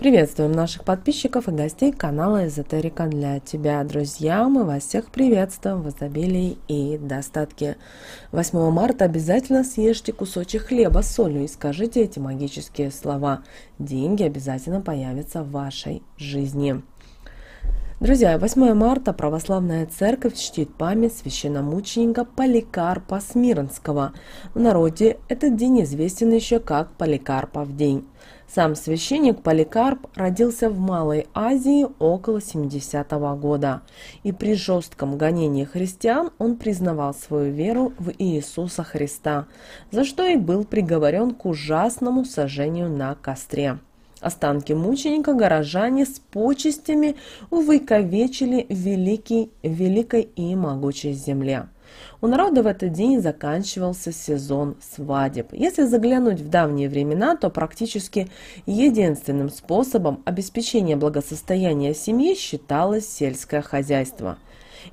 Приветствуем наших подписчиков и гостей канала Эзотерика для тебя, друзья. Мы вас всех приветствуем в изобилии и достатке. 8 марта обязательно съешьте кусочек хлеба с солью и скажите эти магические слова. Деньги обязательно появятся в вашей жизни. Друзья, 8 марта православная церковь чтит память священномученика Поликарпа Смирнского. В народе этот день известен еще как Поликарпов день. Сам священник Поликарп родился в Малой Азии около 70 -го года, и при жестком гонении христиан он признавал свою веру в Иисуса Христа, за что и был приговорен к ужасному сожжению на костре. Останки мученика горожане с почестями увековечили великий, великой и могучей земле. У народа в этот день заканчивался сезон свадеб. Если заглянуть в давние времена, то практически единственным способом обеспечения благосостояния семьи считалось сельское хозяйство.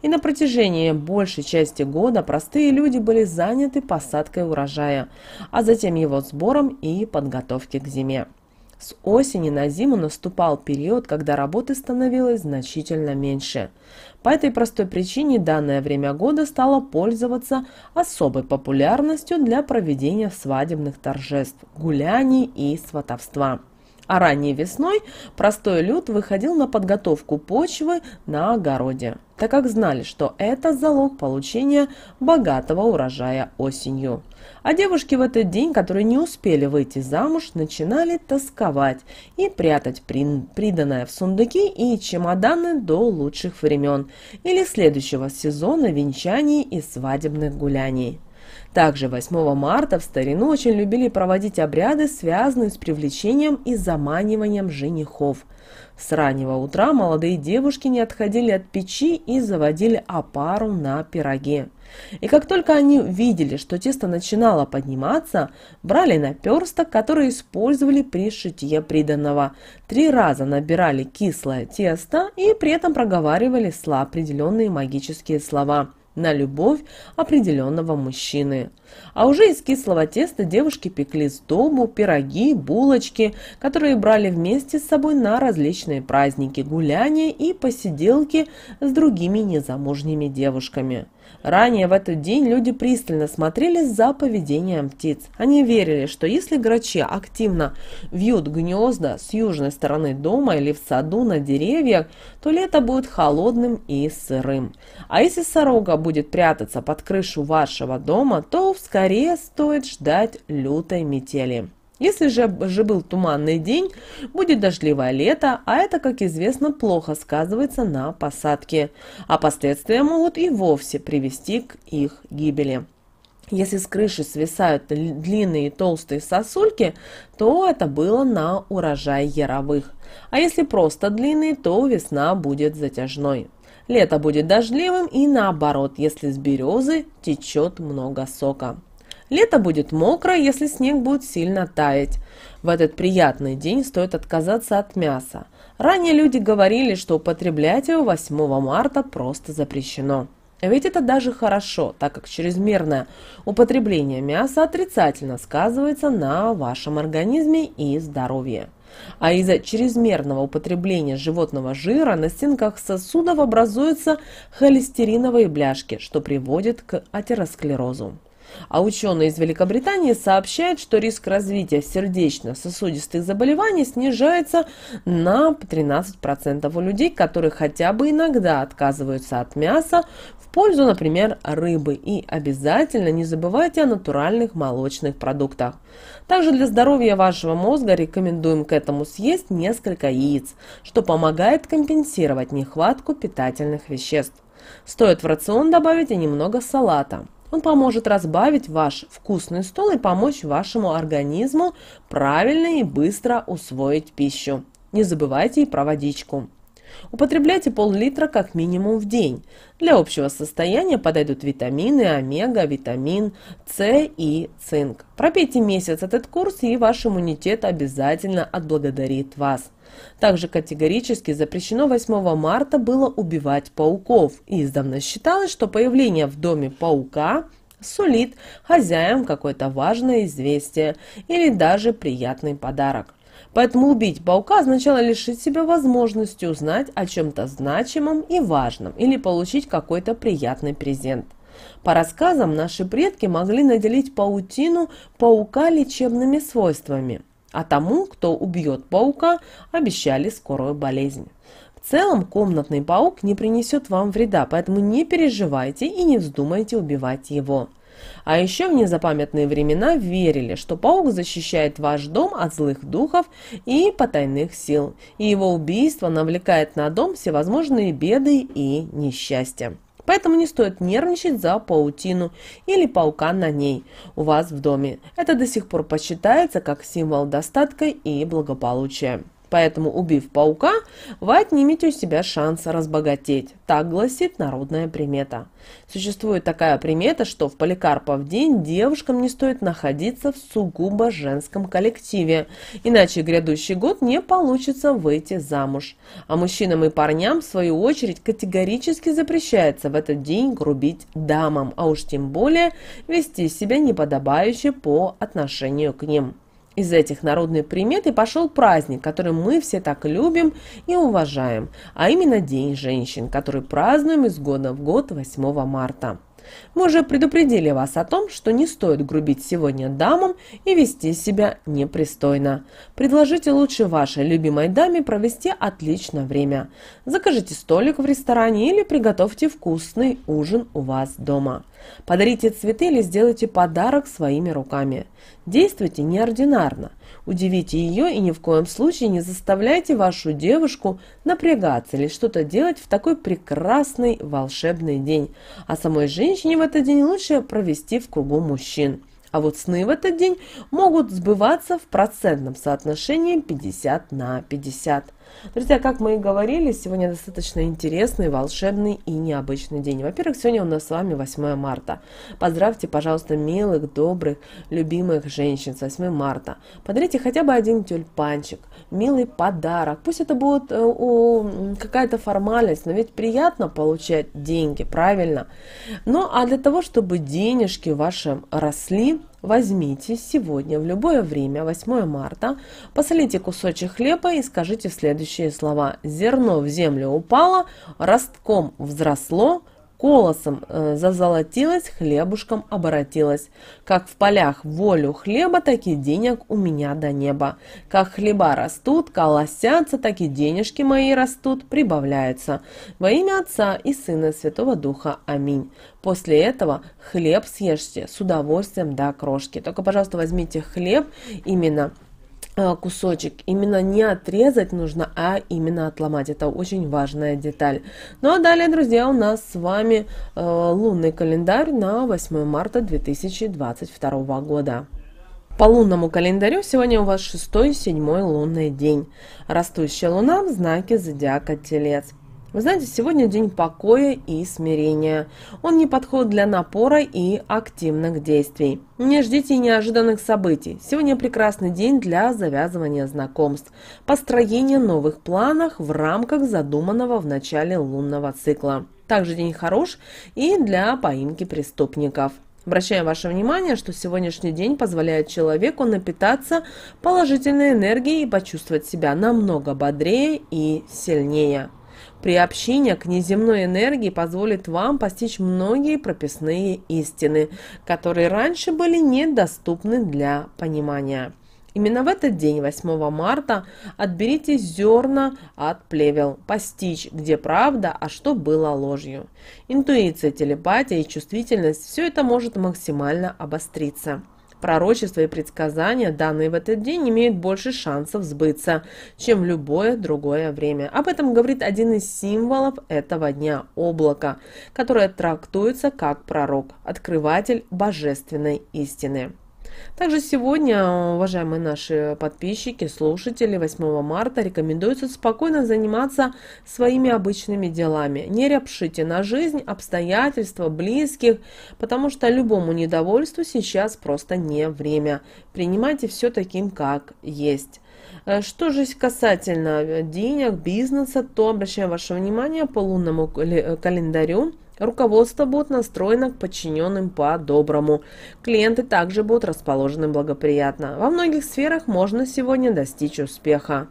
И на протяжении большей части года простые люди были заняты посадкой урожая, а затем его сбором и подготовкой к зиме. С осени на зиму наступал период, когда работы становилось значительно меньше. По этой простой причине данное время года стало пользоваться особой популярностью для проведения свадебных торжеств, гуляний и сватовства а ранней весной простой люд выходил на подготовку почвы на огороде, так как знали, что это залог получения богатого урожая осенью. А девушки в этот день, которые не успели выйти замуж, начинали тосковать и прятать приданное в сундуки и чемоданы до лучших времен или следующего сезона венчаний и свадебных гуляний. Также 8 марта в старину очень любили проводить обряды, связанные с привлечением и заманиванием женихов. С раннего утра молодые девушки не отходили от печи и заводили опару на пироге. И как только они видели, что тесто начинало подниматься, брали наперсток, который использовали при шитье приданного. Три раза набирали кислое тесто и при этом проговаривали сла определенные магические слова – на любовь определенного мужчины. А уже из кислого теста девушки пекли стобу, пироги, булочки, которые брали вместе с собой на различные праздники, гуляния и посиделки с другими незамужними девушками. Ранее в этот день люди пристально смотрели за поведением птиц. Они верили, что если грачи активно вьют гнезда с южной стороны дома или в саду на деревьях, то лето будет холодным и сырым. А если сорога будет прятаться под крышу вашего дома, то скорее стоит ждать лютой метели. Если же, же был туманный день, будет дождливое лето, а это, как известно, плохо сказывается на посадке, а последствия могут и вовсе привести к их гибели. Если с крыши свисают длинные толстые сосульки, то это было на урожай яровых. А если просто длинные, то весна будет затяжной. Лето будет дождливым и наоборот, если с березы течет много сока. Лето будет мокро, если снег будет сильно таять. В этот приятный день стоит отказаться от мяса. Ранее люди говорили, что употреблять его 8 марта просто запрещено. Ведь это даже хорошо, так как чрезмерное употребление мяса отрицательно сказывается на вашем организме и здоровье. А из-за чрезмерного употребления животного жира на стенках сосудов образуются холестериновые бляшки, что приводит к атеросклерозу. А ученые из Великобритании сообщают, что риск развития сердечно-сосудистых заболеваний снижается на 13% у людей, которые хотя бы иногда отказываются от мяса в пользу, например, рыбы. И обязательно не забывайте о натуральных молочных продуктах. Также для здоровья вашего мозга рекомендуем к этому съесть несколько яиц, что помогает компенсировать нехватку питательных веществ. Стоит в рацион добавить и немного салата. Он поможет разбавить ваш вкусный стол и помочь вашему организму правильно и быстро усвоить пищу. Не забывайте и про водичку. Употребляйте пол-литра как минимум в день. Для общего состояния подойдут витамины, омега, витамин С и цинк. Пропейте месяц этот курс, и ваш иммунитет обязательно отблагодарит вас. Также категорически запрещено 8 марта было убивать пауков. И издавна считалось, что появление в доме паука сулит хозяям какое-то важное известие или даже приятный подарок. Поэтому убить паука означало лишить себя возможности узнать о чем-то значимом и важном или получить какой-то приятный презент. По рассказам, наши предки могли наделить паутину паука лечебными свойствами, а тому, кто убьет паука, обещали скорую болезнь. В целом, комнатный паук не принесет вам вреда, поэтому не переживайте и не вздумайте убивать его. А еще в незапамятные времена верили, что паук защищает ваш дом от злых духов и потайных сил, и его убийство навлекает на дом всевозможные беды и несчастья поэтому не стоит нервничать за паутину или паука на ней у вас в доме. Это до сих пор посчитается как символ достатка и благополучия. Поэтому, убив паука, вы отнимете у себя шанс разбогатеть. Так гласит народная примета. Существует такая примета, что в Поликарпов день девушкам не стоит находиться в сугубо женском коллективе, иначе грядущий год не получится выйти замуж. А мужчинам и парням, в свою очередь, категорически запрещается в этот день грубить дамам, а уж тем более вести себя неподобающе по отношению к ним. Из этих народных примет и пошел праздник, который мы все так любим и уважаем, а именно День женщин, который празднуем из года в год 8 марта. Мы же предупредили вас о том, что не стоит грубить сегодня дамам и вести себя непристойно. Предложите лучше вашей любимой даме провести отличное время. Закажите столик в ресторане или приготовьте вкусный ужин у вас дома. Подарите цветы или сделайте подарок своими руками. Действуйте неординарно. Удивите ее и ни в коем случае не заставляйте вашу девушку напрягаться или что-то делать в такой прекрасный волшебный день. А самой женщине в этот день лучше провести в кругу мужчин. А вот сны в этот день могут сбываться в процентном соотношении 50 на 50. Друзья, как мы и говорили, сегодня достаточно интересный, волшебный и необычный день. Во-первых, сегодня у нас с вами 8 марта. Поздравьте, пожалуйста, милых, добрых, любимых женщин с 8 марта. Подарите хотя бы один тюльпанчик, милый подарок. Пусть это будет э, какая-то формальность, но ведь приятно получать деньги, правильно? Ну, а для того, чтобы денежки ваши росли, Возьмите сегодня в любое время, 8 марта, посолите кусочек хлеба и скажите следующие слова. Зерно в землю упало, ростком взросло, колосом э, зазолотилась, хлебушком оборотилась. Как в полях волю хлеба, так и денег у меня до неба. Как хлеба растут, колосятся, так и денежки мои растут, прибавляются. Во имя Отца и Сына Святого Духа. Аминь. После этого хлеб съешьте с удовольствием до крошки. Только, пожалуйста, возьмите хлеб именно Э, кусочек. Именно не отрезать нужно, а именно отломать. Это очень важная деталь. Ну а далее, друзья, у нас с вами э, лунный календарь на 8 марта 2022 года. По лунному календарю сегодня у вас шестой и седьмой лунный день. Растущая луна в знаке зодиака Телец. Вы знаете, сегодня день покоя и смирения. Он не подходит для напора и активных действий. Не ждите неожиданных событий. Сегодня прекрасный день для завязывания знакомств, построения новых планов в рамках задуманного в начале лунного цикла. Также день хорош и для поимки преступников. Обращаем ваше внимание, что сегодняшний день позволяет человеку напитаться положительной энергией и почувствовать себя намного бодрее и сильнее. Приобщение к неземной энергии позволит вам постичь многие прописные истины, которые раньше были недоступны для понимания. Именно в этот день, 8 марта, отберите зерна от плевел, постичь, где правда, а что было ложью. Интуиция, телепатия и чувствительность – все это может максимально обостриться. Пророчества и предсказания, данные в этот день, имеют больше шансов сбыться, чем в любое другое время. Об этом говорит один из символов этого дня – облако, которое трактуется как пророк, открыватель божественной истины. Также сегодня, уважаемые наши подписчики, слушатели, 8 марта рекомендуется спокойно заниматься своими обычными делами. Не рябшите на жизнь, обстоятельства, близких, потому что любому недовольству сейчас просто не время. Принимайте все таким, как есть. Э, что же касательно э, денег, бизнеса, то обращаем ваше внимание по лунному э, календарю – Руководство будет настроено к подчиненным по-доброму. Клиенты также будут расположены благоприятно. Во многих сферах можно сегодня достичь успеха.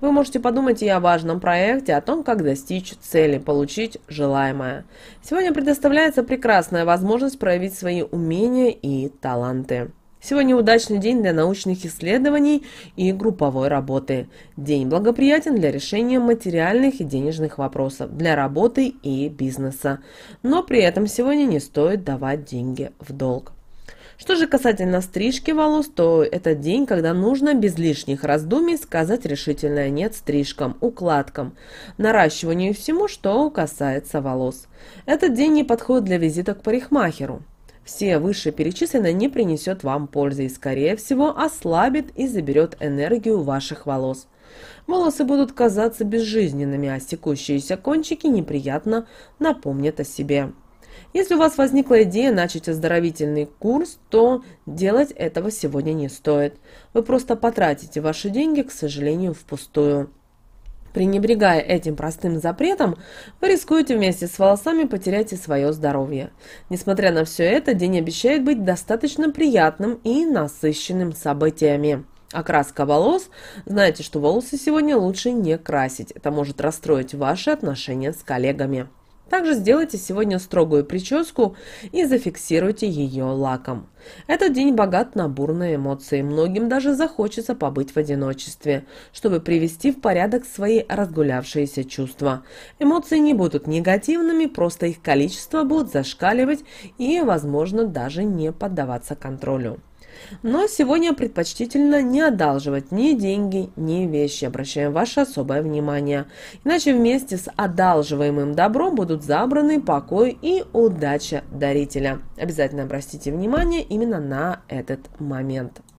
Вы можете подумать и о важном проекте, о том, как достичь цели, получить желаемое. Сегодня предоставляется прекрасная возможность проявить свои умения и таланты. Сегодня удачный день для научных исследований и групповой работы. День благоприятен для решения материальных и денежных вопросов, для работы и бизнеса. Но при этом сегодня не стоит давать деньги в долг. Что же касательно стрижки волос, то это день, когда нужно без лишних раздумий сказать решительное «нет» стрижкам, укладкам, наращиванию всему, что касается волос. Этот день не подходит для визита к парикмахеру. Все вышеперечисленное не принесет вам пользы и, скорее всего, ослабит и заберет энергию ваших волос. Волосы будут казаться безжизненными, а секущиеся кончики неприятно напомнят о себе. Если у вас возникла идея начать оздоровительный курс, то делать этого сегодня не стоит. Вы просто потратите ваши деньги, к сожалению, впустую. Пренебрегая этим простым запретом, вы рискуете вместе с волосами потерять и свое здоровье. Несмотря на все это, день обещает быть достаточно приятным и насыщенным событиями. Окраска волос. Знаете, что волосы сегодня лучше не красить. Это может расстроить ваши отношения с коллегами. Также сделайте сегодня строгую прическу и зафиксируйте ее лаком. Этот день богат на бурные эмоции. Многим даже захочется побыть в одиночестве, чтобы привести в порядок свои разгулявшиеся чувства. Эмоции не будут негативными, просто их количество будет зашкаливать и, возможно, даже не поддаваться контролю. Но сегодня предпочтительно не одалживать ни деньги, ни вещи. Обращаем ваше особое внимание. Иначе вместе с одалживаемым добром будут забраны покой и удача дарителя. Обязательно обратите внимание именно на этот момент.